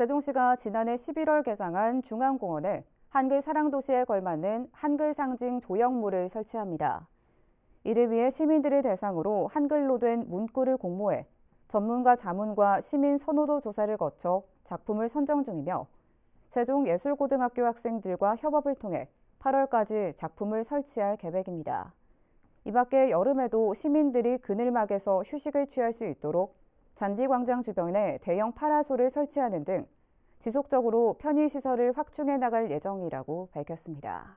세종시가 지난해 11월 개장한 중앙공원에 한글 사랑도시에 걸맞는 한글 상징 조형물을 설치합니다. 이를 위해 시민들을 대상으로 한글로 된 문구를 공모해 전문가 자문과 시민 선호도 조사를 거쳐 작품을 선정 중이며 세종예술고등학교 학생들과 협업을 통해 8월까지 작품을 설치할 계획입니다. 이 밖에 여름에도 시민들이 그늘막에서 휴식을 취할 수 있도록 잔디광장 주변에 대형 파라솔을 설치하는 등 지속적으로 편의시설을 확충해 나갈 예정이라고 밝혔습니다.